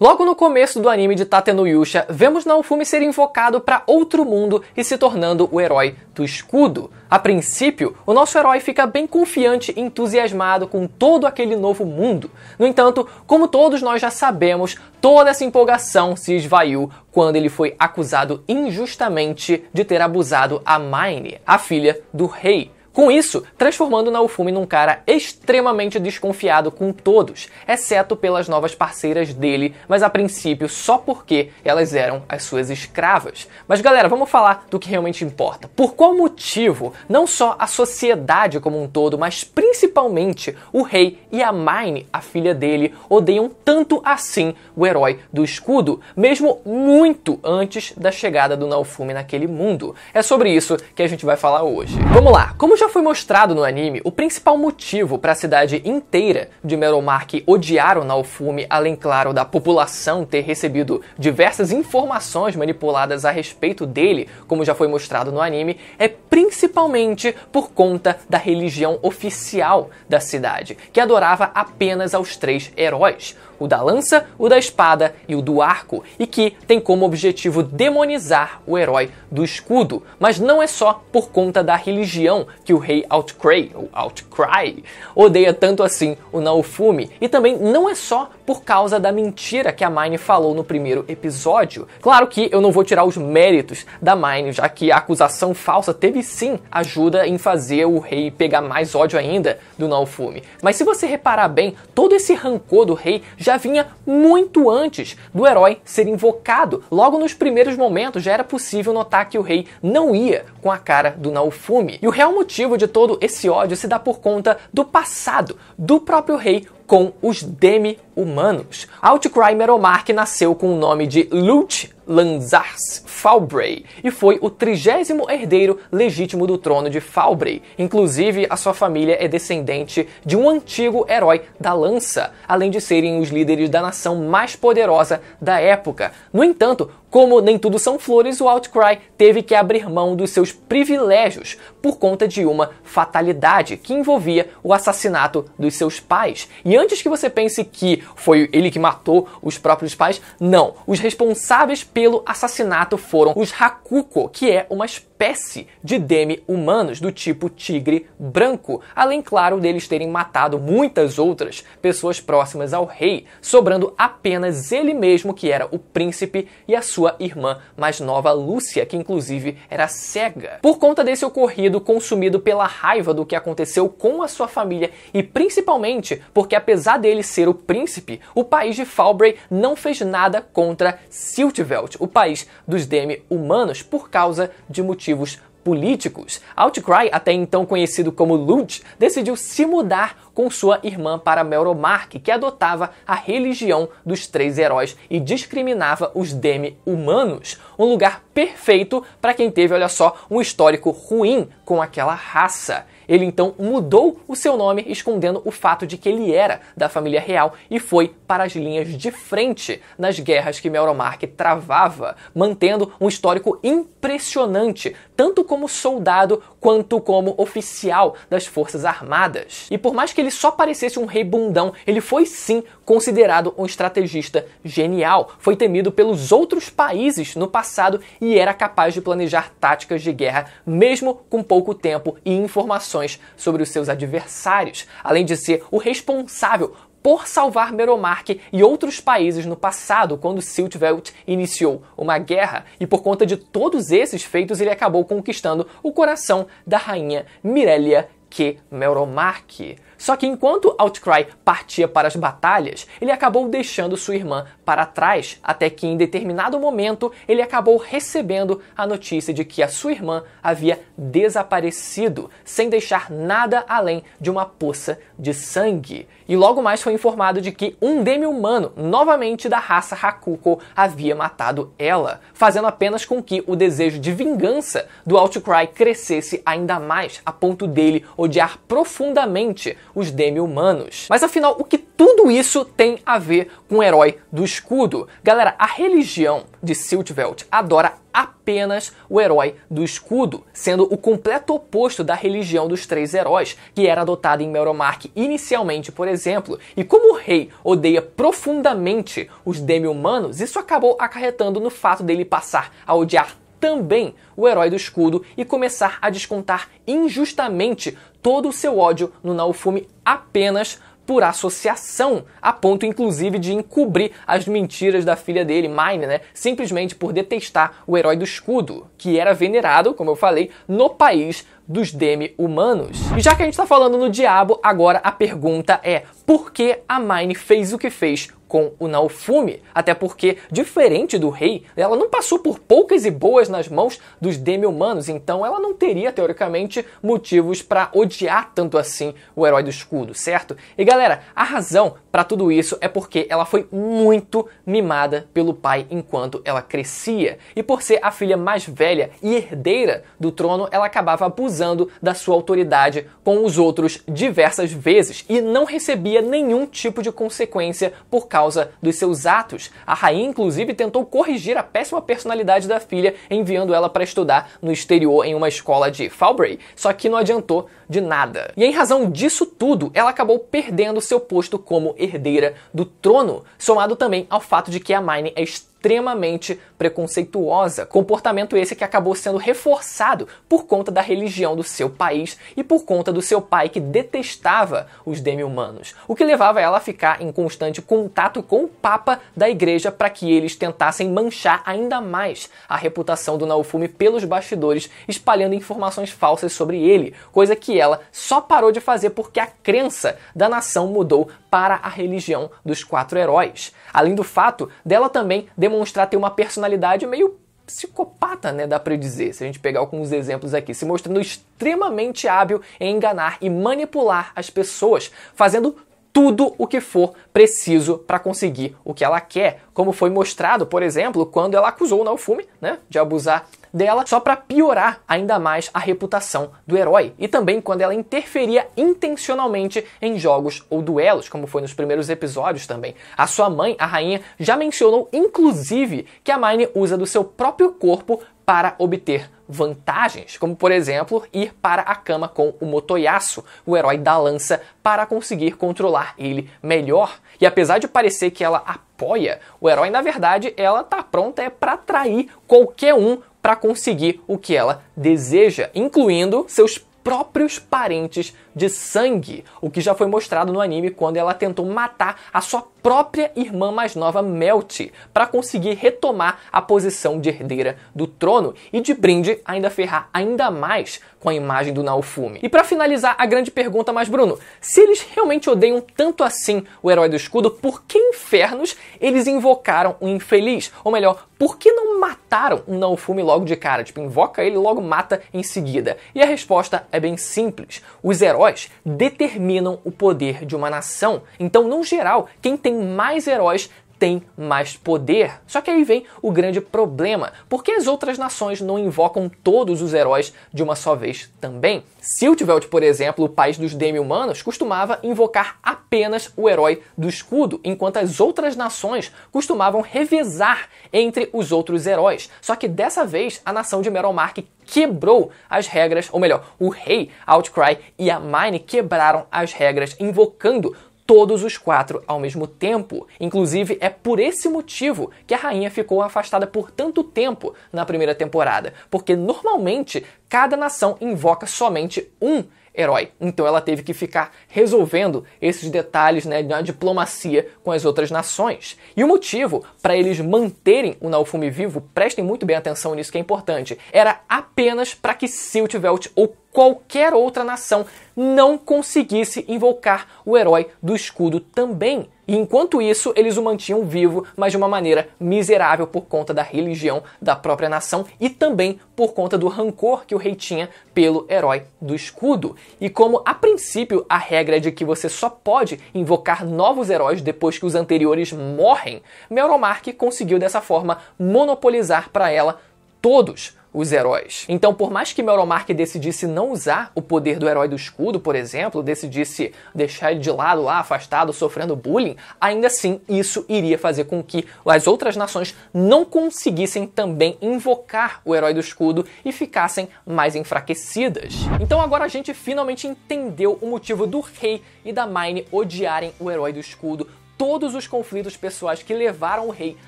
Logo no começo do anime de Tate Yusha, vemos Naofumi ser invocado para outro mundo e se tornando o herói do escudo. A princípio, o nosso herói fica bem confiante e entusiasmado com todo aquele novo mundo. No entanto, como todos nós já sabemos, toda essa empolgação se esvaiu quando ele foi acusado injustamente de ter abusado a Mine, a filha do rei. Com isso, transformando Naofumi num cara extremamente desconfiado com todos, exceto pelas novas parceiras dele, mas a princípio só porque elas eram as suas escravas. Mas galera, vamos falar do que realmente importa. Por qual motivo não só a sociedade como um todo, mas principalmente o rei e a Mine, a filha dele, odeiam tanto assim o herói do escudo, mesmo muito antes da chegada do Naofumi naquele mundo? É sobre isso que a gente vai falar hoje. Vamos lá, como já foi mostrado no anime, o principal motivo para a cidade inteira de Meromark odiar o Naofumi, além claro da população ter recebido diversas informações manipuladas a respeito dele, como já foi mostrado no anime, é principalmente por conta da religião oficial da cidade, que adorava apenas aos três heróis o da lança, o da espada e o do arco, e que tem como objetivo demonizar o herói do escudo. Mas não é só por conta da religião que o rei Outcry, ou Outcry odeia tanto assim o Naofumi, e também não é só por causa da mentira que a Mine falou no primeiro episódio. Claro que eu não vou tirar os méritos da Mine, já que a acusação falsa teve sim ajuda em fazer o rei pegar mais ódio ainda do Naofumi. Mas se você reparar bem, todo esse rancor do rei já já vinha muito antes do herói ser invocado. Logo nos primeiros momentos já era possível notar que o rei não ia com a cara do Naofumi. E o real motivo de todo esse ódio se dá por conta do passado do próprio rei com os demi-humanos. Outcry Meromark nasceu com o nome de Lute Lanzars Falbrey e foi o trigésimo herdeiro legítimo do trono de Falbrey. Inclusive, a sua família é descendente de um antigo herói da lança, além de serem os líderes da nação mais poderosa da época. No entanto, como nem tudo são flores, o Outcry teve que abrir mão dos seus privilégios por conta de uma fatalidade que envolvia o assassinato dos seus pais. E antes que você pense que foi ele que matou os próprios pais, não. Os responsáveis pelo assassinato foram os Hakuko, que é uma espécie espécie de demi-humanos do tipo tigre branco, além, claro, deles terem matado muitas outras pessoas próximas ao rei, sobrando apenas ele mesmo, que era o príncipe, e a sua irmã mais nova, Lúcia, que inclusive era cega. Por conta desse ocorrido, consumido pela raiva do que aconteceu com a sua família e principalmente porque, apesar dele ser o príncipe, o país de Falbray não fez nada contra Siltveld, o país dos demi-humanos, por causa de motivos motivos políticos, Outcry, até então conhecido como Lud, decidiu se mudar com sua irmã para Melromark, que adotava a religião dos três heróis e discriminava os demi-humanos, um lugar perfeito para quem teve, olha só, um histórico ruim com aquela raça. Ele então mudou o seu nome, escondendo o fato de que ele era da família real e foi para as linhas de frente nas guerras que Melromark travava, mantendo um histórico impressionante, tanto como soldado quanto como oficial das Forças Armadas. E por mais que ele só parecesse um rei bundão, ele foi sim considerado um estrategista genial. Foi temido pelos outros países no passado e era capaz de planejar táticas de guerra mesmo com pouco tempo e informações informações sobre os seus adversários, além de ser o responsável por salvar Meromark e outros países no passado, quando Siltveld iniciou uma guerra, e por conta de todos esses feitos ele acabou conquistando o coração da rainha Mirelia Que Meromark. Só que enquanto Outcry partia para as batalhas, ele acabou deixando sua irmã para trás, até que em determinado momento ele acabou recebendo a notícia de que a sua irmã havia desaparecido, sem deixar nada além de uma poça de sangue. E logo mais foi informado de que um demi-humano, novamente da raça Hakuko, havia matado ela, fazendo apenas com que o desejo de vingança do Outcry crescesse ainda mais, a ponto dele odiar profundamente os demi-humanos. Mas afinal, o que tudo isso tem a ver com o herói do escudo? Galera, a religião de Siltveld adora apenas o herói do escudo, sendo o completo oposto da religião dos três heróis, que era adotada em Meromark inicialmente, por exemplo. E como o rei odeia profundamente os demi-humanos, isso acabou acarretando no fato dele passar a odiar também o herói do escudo e começar a descontar injustamente todo o seu ódio no Naofumi apenas por associação, a ponto inclusive de encobrir as mentiras da filha dele, Mine, né? Simplesmente por detestar o herói do escudo, que era venerado, como eu falei, no país dos demi-humanos. E já que a gente tá falando no diabo, agora a pergunta é: por que a Mine fez o que fez com o Naofumi, até porque, diferente do rei, ela não passou por poucas e boas nas mãos dos demi-humanos, então ela não teria, teoricamente, motivos para odiar tanto assim o herói do escudo, certo? E galera, a razão para tudo isso é porque ela foi muito mimada pelo pai enquanto ela crescia, e por ser a filha mais velha e herdeira do trono, ela acabava abusando da sua autoridade com os outros diversas vezes e não recebia nenhum tipo de consequência por causa causa dos seus atos. A rainha, inclusive, tentou corrigir a péssima personalidade da filha, enviando ela para estudar no exterior em uma escola de Falbury, só que não adiantou de nada. E em razão disso tudo, ela acabou perdendo seu posto como herdeira do trono, somado também ao fato de que a Mine é extremamente preconceituosa. Comportamento esse que acabou sendo reforçado por conta da religião do seu país e por conta do seu pai que detestava os demi-humanos, o que levava ela a ficar em constante contato com o Papa da Igreja para que eles tentassem manchar ainda mais a reputação do Naofumi pelos bastidores, espalhando informações falsas sobre ele, coisa que ela só parou de fazer porque a crença da nação mudou para a religião dos quatro heróis. Além do fato dela também demonstrar demonstrar ter uma personalidade meio psicopata, né? Dá para dizer, se a gente pegar alguns exemplos aqui, se mostrando extremamente hábil em enganar e manipular as pessoas, fazendo tudo o que for preciso para conseguir o que ela quer, como foi mostrado, por exemplo, quando ela acusou o Naofumi, né, de abusar dela só para piorar ainda mais a reputação do herói e também quando ela interferia intencionalmente em jogos ou duelos, como foi nos primeiros episódios também. A sua mãe, a rainha, já mencionou inclusive que a Mine usa do seu próprio corpo para obter vantagens, como por exemplo ir para a cama com o Motoyasu, o herói da lança, para conseguir controlar ele melhor. E apesar de parecer que ela apoia o herói, na verdade ela tá pronta é para trair qualquer um para conseguir o que ela deseja, incluindo seus próprios parentes de sangue, o que já foi mostrado no anime quando ela tentou matar a sua própria irmã mais nova Melty para conseguir retomar a posição de herdeira do trono e de brinde ainda ferrar ainda mais com a imagem do Naofumi. E para finalizar a grande pergunta mais Bruno, se eles realmente odeiam tanto assim o herói do escudo, por que infernos eles invocaram o um infeliz? Ou melhor, por que não mataram um Naofumi logo de cara? Tipo, invoca ele e logo mata em seguida. E a resposta é bem simples. Os heróis determinam o poder de uma nação. Então, no geral, quem tem mais heróis tem mais poder. Só que aí vem o grande problema: por que as outras nações não invocam todos os heróis de uma só vez também? Siltveld, por exemplo, o país dos demi-humanos, costumava invocar apenas o herói do escudo, enquanto as outras nações costumavam revezar entre os outros heróis. Só que dessa vez a nação de Meromark quebrou as regras, ou melhor, o rei Outcry e a Mine quebraram as regras invocando todos os quatro ao mesmo tempo. Inclusive, é por esse motivo que a rainha ficou afastada por tanto tempo na primeira temporada, porque normalmente cada nação invoca somente um herói. Então ela teve que ficar resolvendo esses detalhes né, na diplomacia com as outras nações. E o motivo para eles manterem o Naofumi vivo, prestem muito bem atenção nisso que é importante, era apenas para que Siltvelt ou qualquer outra nação não conseguisse invocar o herói do escudo também. E enquanto isso, eles o mantinham vivo, mas de uma maneira miserável por conta da religião da própria nação e também por conta do rancor que o rei tinha pelo herói do escudo. E como a princípio a regra é de que você só pode invocar novos heróis depois que os anteriores morrem, Melromark conseguiu dessa forma monopolizar para ela todos os heróis. Então, por mais que Melromark decidisse não usar o poder do herói do escudo, por exemplo, decidisse deixar ele de lado lá, ah, afastado, sofrendo bullying, ainda assim isso iria fazer com que as outras nações não conseguissem também invocar o herói do escudo e ficassem mais enfraquecidas. Então agora a gente finalmente entendeu o motivo do rei e da Mine odiarem o herói do escudo todos os conflitos pessoais que levaram o rei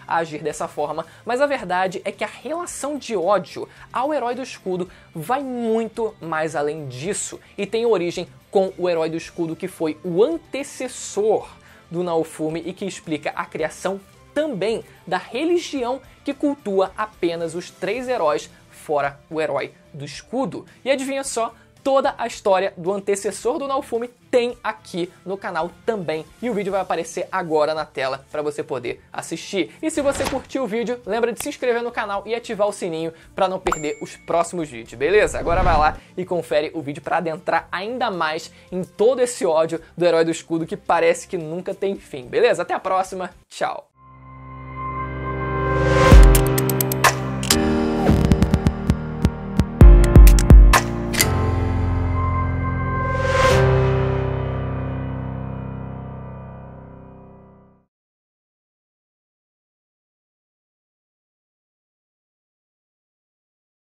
a agir dessa forma, mas a verdade é que a relação de ódio ao herói do escudo vai muito mais além disso e tem origem com o herói do escudo que foi o antecessor do Naofumi e que explica a criação também da religião que cultua apenas os três heróis fora o herói do escudo. E adivinha só, toda a história do antecessor do Naofumi tem aqui no canal também. E o vídeo vai aparecer agora na tela para você poder assistir. E se você curtiu o vídeo, lembra de se inscrever no canal e ativar o sininho para não perder os próximos vídeos, beleza? Agora vai lá e confere o vídeo para adentrar ainda mais em todo esse ódio do herói do escudo que parece que nunca tem fim, beleza? Até a próxima, tchau!